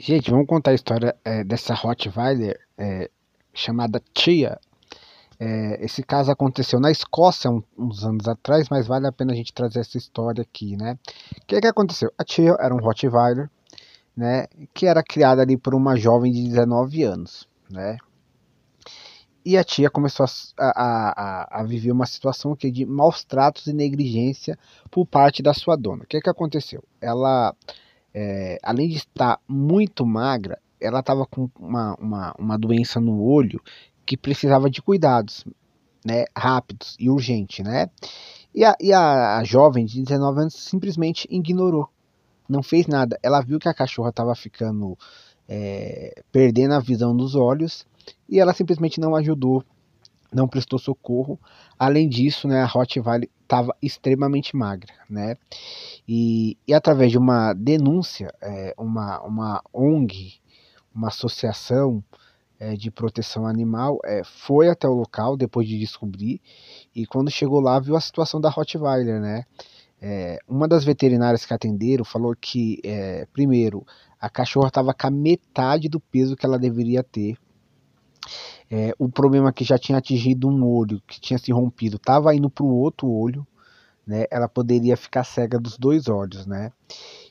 Gente, vamos contar a história é, dessa Rottweiler é, chamada Tia. É, esse caso aconteceu na Escócia um, uns anos atrás, mas vale a pena a gente trazer essa história aqui, né? O que, é que aconteceu? A Tia era um Rottweiler, né? Que era criada ali por uma jovem de 19 anos, né? E a tia começou a, a, a, a viver uma situação aqui de maus tratos e negligência por parte da sua dona. O que, é que aconteceu? Ela é, além de estar muito magra, ela estava com uma, uma, uma doença no olho que precisava de cuidados né, rápidos e urgentes. Né? E, a, e a, a jovem de 19 anos simplesmente ignorou, não fez nada. Ela viu que a cachorra estava ficando, é, perdendo a visão dos olhos e ela simplesmente não ajudou não prestou socorro. Além disso, né, a Rottweiler estava extremamente magra, né? E, e através de uma denúncia, é, uma, uma ONG, uma associação é, de proteção animal, é, foi até o local depois de descobrir e quando chegou lá viu a situação da Rottweiler, né? É, uma das veterinárias que atenderam falou que, é, primeiro, a cachorra estava com a metade do peso que ela deveria ter é, o problema que já tinha atingido um olho, que tinha se rompido, estava indo para o outro olho, né? Ela poderia ficar cega dos dois olhos, né?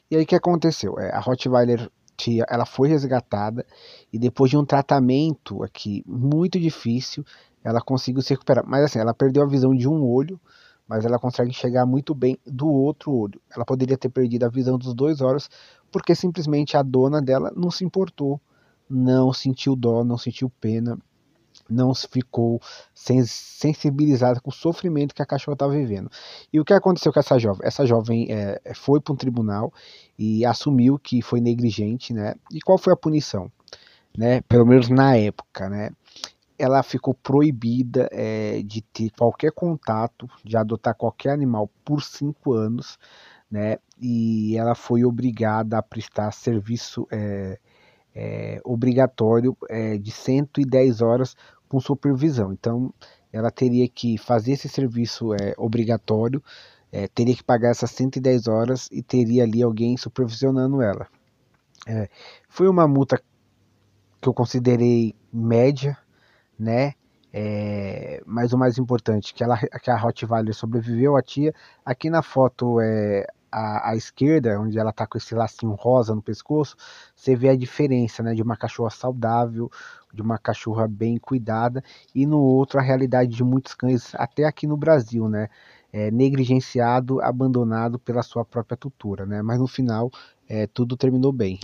E aí o que aconteceu? É, a Rottweiler tia, ela foi resgatada e depois de um tratamento aqui muito difícil, ela conseguiu se recuperar. Mas assim, ela perdeu a visão de um olho, mas ela consegue enxergar muito bem do outro olho. Ela poderia ter perdido a visão dos dois olhos porque simplesmente a dona dela não se importou, não sentiu dó, não sentiu pena não ficou sensibilizada com o sofrimento que a cachorra estava vivendo. E o que aconteceu com essa jovem? Essa jovem é, é foi para um tribunal e assumiu que foi negligente, né? E qual foi a punição? Né? Pelo menos na época, né? Ela ficou proibida é, de ter qualquer contato, de adotar qualquer animal por cinco anos, né? E ela foi obrigada a prestar serviço é, é obrigatório é, de 110 horas com supervisão. Então, ela teria que fazer esse serviço é, obrigatório, é, teria que pagar essas 110 horas e teria ali alguém supervisionando ela. É, foi uma multa que eu considerei média, né? É, mas o mais importante, que, ela, que a Rottweiler sobreviveu a tia. Aqui na foto é, à, à esquerda, onde ela está com esse lacinho rosa no pescoço, você vê a diferença né, de uma cachorra saudável, de uma cachorra bem cuidada, e no outro a realidade de muitos cães, até aqui no Brasil, né? É, negligenciado, abandonado pela sua própria tutora, né? Mas no final, é, tudo terminou bem.